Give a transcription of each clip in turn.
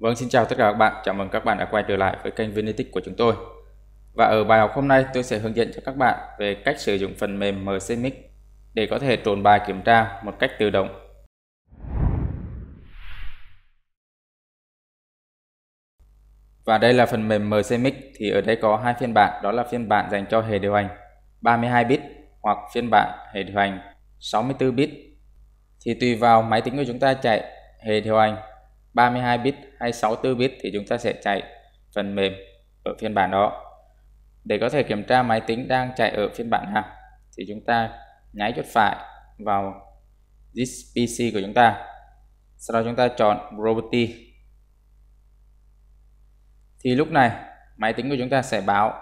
Vâng, xin chào tất cả các bạn. Chào mừng các bạn đã quay trở lại với kênh Venetic của chúng tôi. Và ở bài học hôm nay tôi sẽ hướng dẫn cho các bạn về cách sử dụng phần mềm MCMix để có thể trồn bài kiểm tra một cách tự động. Và đây là phần mềm MCMix thì ở đây có hai phiên bản, đó là phiên bản dành cho hệ điều hành 32 bit hoặc phiên bản hệ điều hành 64 bit. Thì tùy vào máy tính của chúng ta chạy hệ điều hành 32 bit hay 64 bit thì chúng ta sẽ chạy phần mềm ở phiên bản đó. Để có thể kiểm tra máy tính đang chạy ở phiên bản nào thì chúng ta nháy chuột phải vào this PC của chúng ta. Sau đó chúng ta chọn property. Thì lúc này máy tính của chúng ta sẽ báo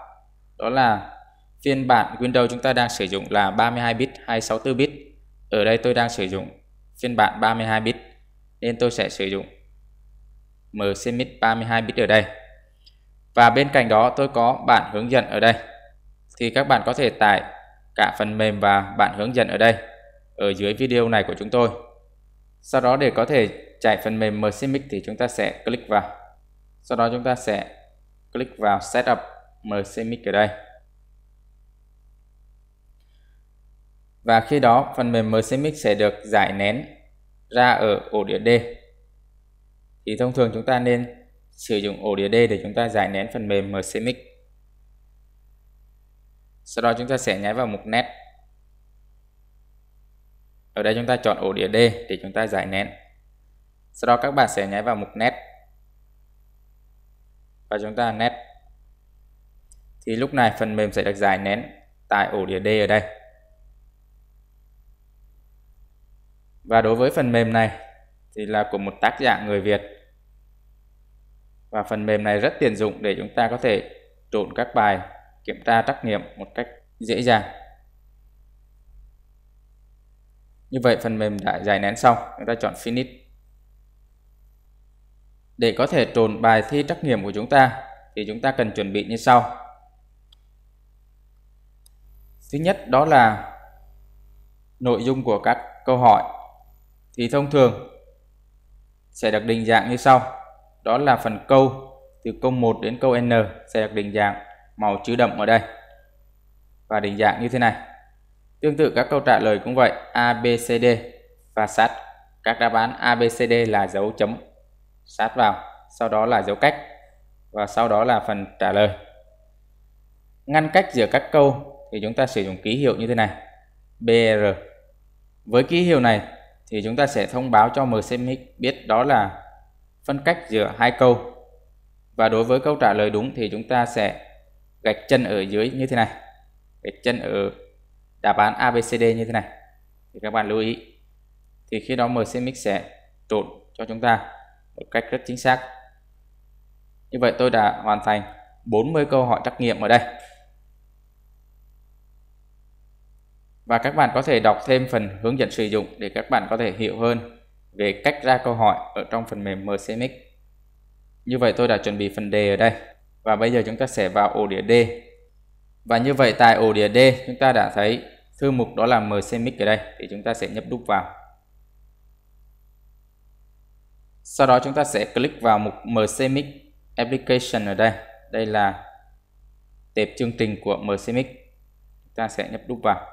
đó là phiên bản Windows chúng ta đang sử dụng là 32 bit hay 64 bit. Ở đây tôi đang sử dụng phiên bản 32 bit nên tôi sẽ sử dụng MCMIC 32 bit ở đây và bên cạnh đó tôi có bản hướng dẫn ở đây thì các bạn có thể tải cả phần mềm và bản hướng dẫn ở đây ở dưới video này của chúng tôi sau đó để có thể chạy phần mềm MCMIC thì chúng ta sẽ click vào sau đó chúng ta sẽ click vào Setup MCMIC ở đây và khi đó phần mềm MCMIC sẽ được giải nén ra ở ổ đĩa D thì thông thường chúng ta nên sử dụng ổ đĩa D để chúng ta giải nén phần mềm MCMix. Sau đó chúng ta sẽ nháy vào mục nét. Ở đây chúng ta chọn ổ đĩa D để chúng ta giải nén. Sau đó các bạn sẽ nháy vào mục nét. Và chúng ta nét. Thì lúc này phần mềm sẽ được giải nén tại ổ đĩa D ở đây. Và đối với phần mềm này thì là của một tác giả người Việt và phần mềm này rất tiện dụng để chúng ta có thể trộn các bài kiểm tra trắc nghiệm một cách dễ dàng. Như vậy phần mềm đã giải nén xong, chúng ta chọn Finish. Để có thể trộn bài thi trắc nghiệm của chúng ta thì chúng ta cần chuẩn bị như sau. Thứ nhất đó là nội dung của các câu hỏi thì thông thường sẽ được định dạng như sau đó là phần câu từ câu 1 đến câu N sẽ được định dạng màu chữ đậm ở đây và định dạng như thế này. Tương tự các câu trả lời cũng vậy, A, B, C, D và sát các đáp án A, B, C, D là dấu chấm sát vào, sau đó là dấu cách và sau đó là phần trả lời. Ngăn cách giữa các câu thì chúng ta sử dụng ký hiệu như thế này, BR. Với ký hiệu này thì chúng ta sẽ thông báo cho MCMX biết đó là phân cách giữa hai câu. Và đối với câu trả lời đúng thì chúng ta sẽ gạch chân ở dưới như thế này. Gạch chân ở đáp án ABCD như thế này. Thì các bạn lưu ý. Thì khi đó MCMix sẽ trộn cho chúng ta một cách rất chính xác. Như vậy tôi đã hoàn thành 40 câu hỏi trắc nghiệm ở đây. Và các bạn có thể đọc thêm phần hướng dẫn sử dụng để các bạn có thể hiểu hơn về cách ra câu hỏi ở trong phần mềm MCMX. Như vậy tôi đã chuẩn bị phần đề ở đây và bây giờ chúng ta sẽ vào ổ đĩa D. Và như vậy tại ổ đĩa D chúng ta đã thấy thư mục đó là MCMX ở đây thì chúng ta sẽ nhấp đúc vào. Sau đó chúng ta sẽ click vào mục MCMix Application ở đây. Đây là tệp chương trình của MCMix. Chúng ta sẽ nhấp đúc vào.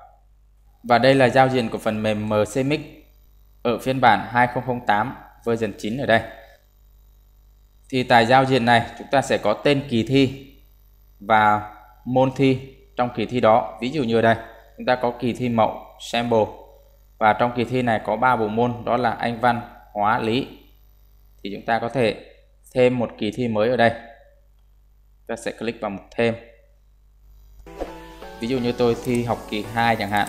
Và đây là giao diện của phần mềm MCMix ở phiên bản 2008 version 9 ở đây. Thì tại giao diện này chúng ta sẽ có tên kỳ thi và môn thi trong kỳ thi đó. Ví dụ như ở đây chúng ta có kỳ thi mẫu sample và trong kỳ thi này có 3 bộ môn đó là Anh văn, Hóa, Lý. Thì chúng ta có thể thêm một kỳ thi mới ở đây. Ta sẽ click vào mục thêm. Ví dụ như tôi thi học kỳ 2 chẳng hạn.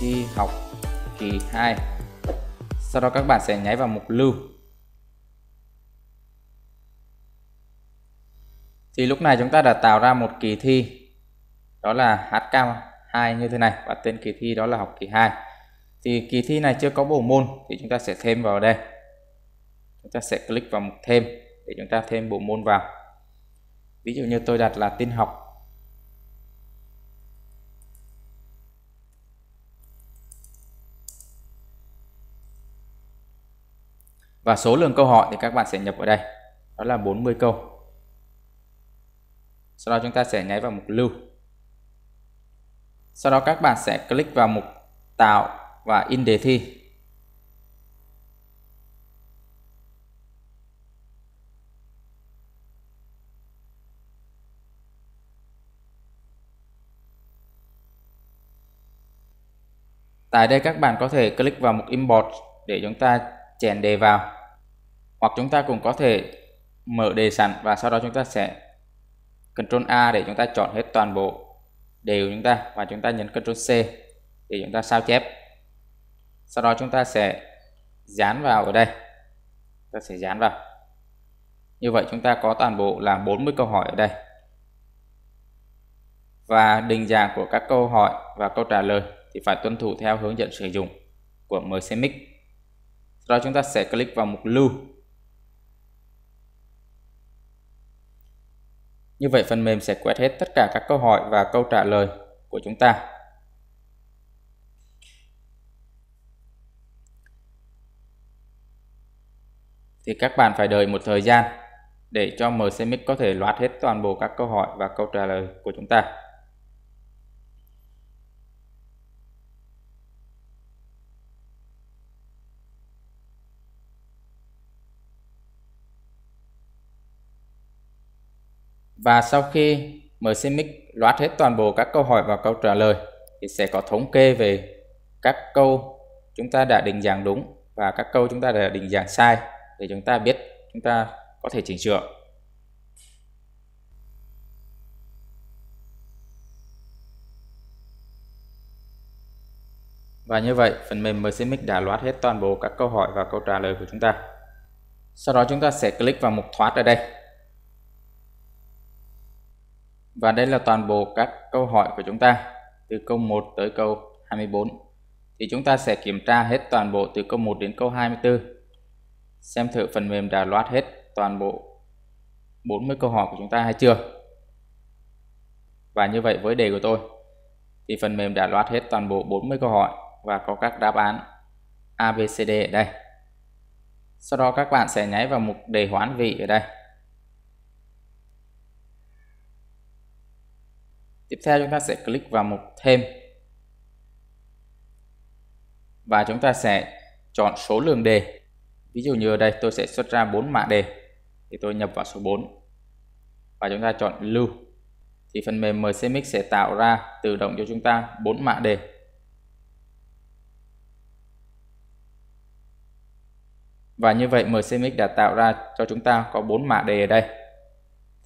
Thi học kỳ 2 sau đó các bạn sẽ nháy vào mục lưu thì lúc này chúng ta đã tạo ra một kỳ thi đó là HK2 như thế này và tên kỳ thi đó là học kỳ 2 thì kỳ thi này chưa có bộ môn thì chúng ta sẽ thêm vào đây chúng ta sẽ click vào mục thêm để chúng ta thêm bộ môn vào ví dụ như tôi đặt là tin học và số lượng câu hỏi thì các bạn sẽ nhập ở đây đó là 40 câu sau đó chúng ta sẽ nháy vào mục lưu sau đó các bạn sẽ click vào mục tạo và in đề thi Tại đây các bạn có thể click vào mục import để chúng ta chèn đề vào hoặc chúng ta cũng có thể mở đề sẵn và sau đó chúng ta sẽ Ctrl A để chúng ta chọn hết toàn bộ đều chúng ta và chúng ta nhấn Ctrl C để chúng ta sao chép sau đó chúng ta sẽ dán vào ở đây ta sẽ dán vào như vậy chúng ta có toàn bộ là 40 câu hỏi ở đây và định dạng của các câu hỏi và câu trả lời thì phải tuân thủ theo hướng dẫn sử dụng của MCMix. Sau đó chúng ta sẽ click vào mục lưu Như vậy phần mềm sẽ quét hết tất cả các câu hỏi và câu trả lời của chúng ta. Thì các bạn phải đợi một thời gian để cho MCMix có thể loát hết toàn bộ các câu hỏi và câu trả lời của chúng ta. Và sau khi MCMix loát hết toàn bộ các câu hỏi và câu trả lời thì sẽ có thống kê về các câu chúng ta đã định dạng đúng và các câu chúng ta đã định dạng sai để chúng ta biết chúng ta có thể chỉnh sửa. Và như vậy, phần mềm MCMix đã loát hết toàn bộ các câu hỏi và câu trả lời của chúng ta. Sau đó chúng ta sẽ click vào mục thoát ở đây và đây là toàn bộ các câu hỏi của chúng ta từ câu 1 tới câu 24. Thì chúng ta sẽ kiểm tra hết toàn bộ từ câu 1 đến câu 24. Xem thử phần mềm đã loát hết toàn bộ 40 câu hỏi của chúng ta hay chưa. Và như vậy với đề của tôi thì phần mềm đã loát hết toàn bộ 40 câu hỏi và có các đáp án ABCD ở đây. Sau đó các bạn sẽ nháy vào mục đề hoán vị ở đây. tiếp theo chúng ta sẽ click vào mục thêm và chúng ta sẽ chọn số lượng đề ví dụ như ở đây tôi sẽ xuất ra 4 mã đề thì tôi nhập vào số 4 và chúng ta chọn lưu thì phần mềm MCMix sẽ tạo ra tự động cho chúng ta 4 mã đề Và như vậy MCMix đã tạo ra cho chúng ta có 4 mã đề ở đây.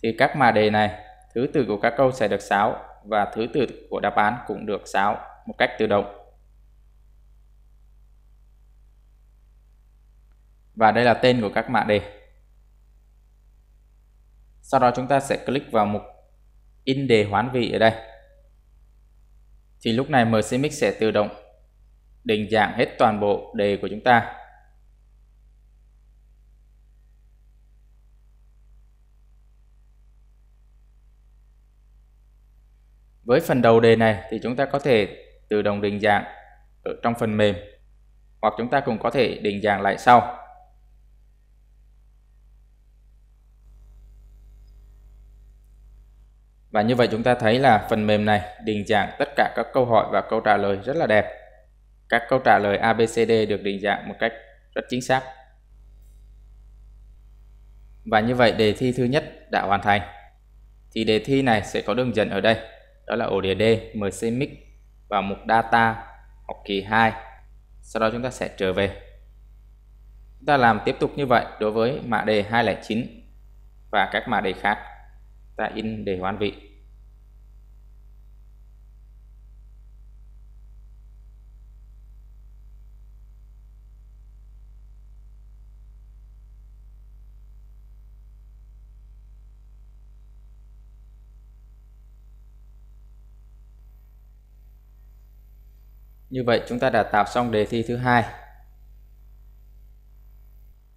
Thì các mã đề này, thứ tự của các câu sẽ được xáo và thứ tự của đáp án cũng được xáo một cách tự động. Và đây là tên của các mã đề. Sau đó chúng ta sẽ click vào mục in đề hoán vị ở đây. Thì lúc này MCMix sẽ tự động định dạng hết toàn bộ đề của chúng ta Với phần đầu đề này thì chúng ta có thể tự động định dạng ở trong phần mềm hoặc chúng ta cũng có thể định dạng lại sau. Và như vậy chúng ta thấy là phần mềm này định dạng tất cả các câu hỏi và câu trả lời rất là đẹp. Các câu trả lời ABCD được định dạng một cách rất chính xác. Và như vậy đề thi thứ nhất đã hoàn thành. Thì đề thi này sẽ có đường dẫn ở đây đó là ổ đĩa D, MCMix và mục data học kỳ 2. Sau đó chúng ta sẽ trở về. Chúng ta làm tiếp tục như vậy đối với mã đề 209 và các mã đề khác. Ta in để hoán vị. Như vậy chúng ta đã tạo xong đề thi thứ hai.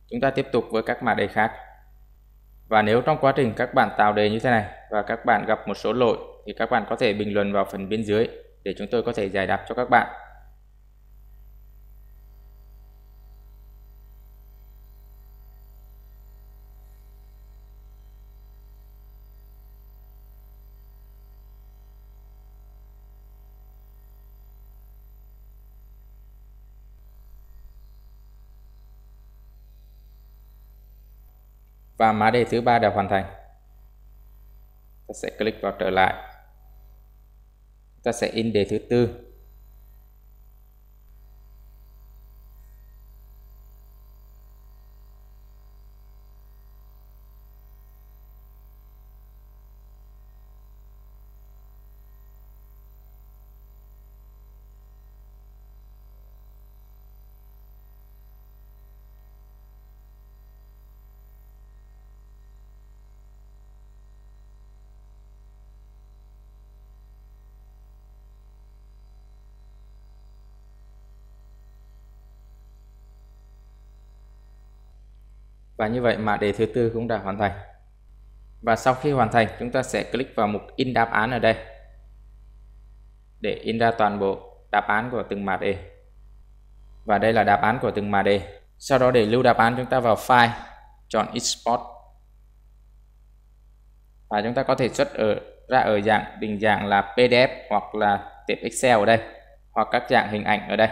Chúng ta tiếp tục với các mã đề khác. Và nếu trong quá trình các bạn tạo đề như thế này và các bạn gặp một số lỗi thì các bạn có thể bình luận vào phần bên dưới để chúng tôi có thể giải đáp cho các bạn. và mã đề thứ ba đã hoàn thành ta sẽ click vào trở lại ta sẽ in đề thứ tư Và như vậy mà đề thứ tư cũng đã hoàn thành. Và sau khi hoàn thành, chúng ta sẽ click vào mục in đáp án ở đây để in ra toàn bộ đáp án của từng mã đề. Và đây là đáp án của từng mã đề. Sau đó để lưu đáp án chúng ta vào file, chọn export. Và chúng ta có thể xuất ở ra ở dạng bình dạng là PDF hoặc là tệp Excel ở đây hoặc các dạng hình ảnh ở đây.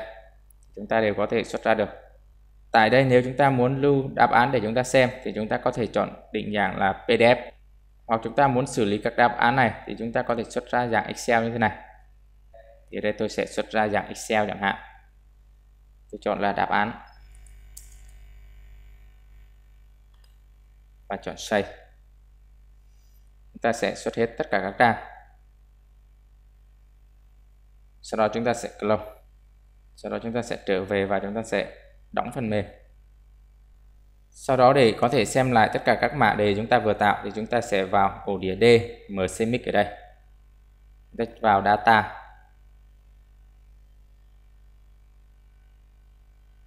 Chúng ta đều có thể xuất ra được. Tại đây nếu chúng ta muốn lưu đáp án để chúng ta xem thì chúng ta có thể chọn định dạng là PDF hoặc chúng ta muốn xử lý các đáp án này thì chúng ta có thể xuất ra dạng Excel như thế này. Thì đây tôi sẽ xuất ra dạng Excel chẳng hạn. Tôi chọn là đáp án. Và chọn Save. Chúng ta sẽ xuất hết tất cả các trang. Sau đó chúng ta sẽ close. Sau đó chúng ta sẽ trở về và chúng ta sẽ đóng phần mềm sau đó để có thể xem lại tất cả các mã đề chúng ta vừa tạo thì chúng ta sẽ vào ổ đĩa D mcmix ở đây chúng ta vào data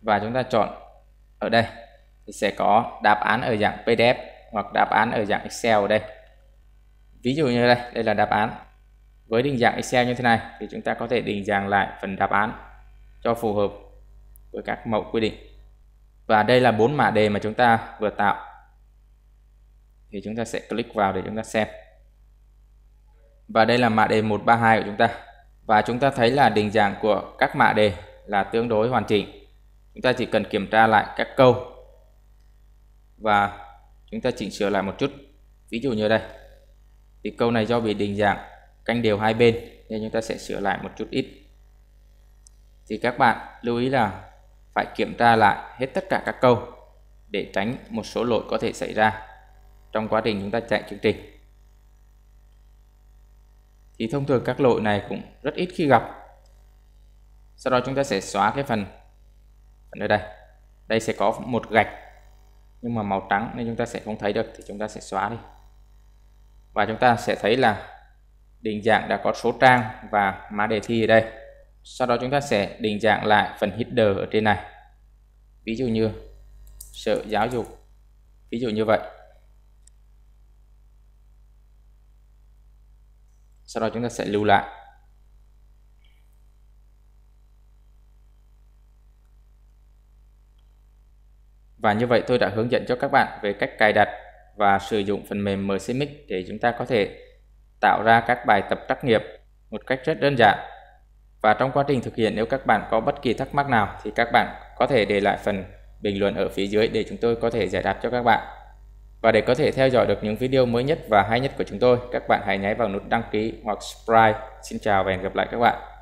và chúng ta chọn ở đây thì sẽ có đáp án ở dạng PDF hoặc đáp án ở dạng Excel ở đây ví dụ như đây đây là đáp án với định dạng Excel như thế này thì chúng ta có thể định dạng lại phần đáp án cho phù hợp với các mẫu quy định. Và đây là bốn mã đề mà chúng ta vừa tạo. Thì chúng ta sẽ click vào để chúng ta xem. Và đây là mã đề 132 của chúng ta. Và chúng ta thấy là định dạng của các mã đề là tương đối hoàn chỉnh. Chúng ta chỉ cần kiểm tra lại các câu và chúng ta chỉnh sửa lại một chút. Ví dụ như đây. Thì câu này do bị định dạng canh đều hai bên nên chúng ta sẽ sửa lại một chút ít. Thì các bạn lưu ý là phải kiểm tra lại hết tất cả các câu để tránh một số lỗi có thể xảy ra trong quá trình chúng ta chạy chương trình. Thì thông thường các lỗi này cũng rất ít khi gặp. Sau đó chúng ta sẽ xóa cái phần, phần ở đây. Đây sẽ có một gạch nhưng mà màu trắng nên chúng ta sẽ không thấy được thì chúng ta sẽ xóa đi. Và chúng ta sẽ thấy là định dạng đã có số trang và mã đề thi ở đây sau đó chúng ta sẽ định dạng lại phần header ở trên này ví dụ như sở giáo dục ví dụ như vậy sau đó chúng ta sẽ lưu lại Và như vậy tôi đã hướng dẫn cho các bạn về cách cài đặt và sử dụng phần mềm MCMix để chúng ta có thể tạo ra các bài tập trắc nghiệm một cách rất đơn giản và trong quá trình thực hiện nếu các bạn có bất kỳ thắc mắc nào thì các bạn có thể để lại phần bình luận ở phía dưới để chúng tôi có thể giải đáp cho các bạn. Và để có thể theo dõi được những video mới nhất và hay nhất của chúng tôi, các bạn hãy nháy vào nút đăng ký hoặc subscribe. Xin chào và hẹn gặp lại các bạn.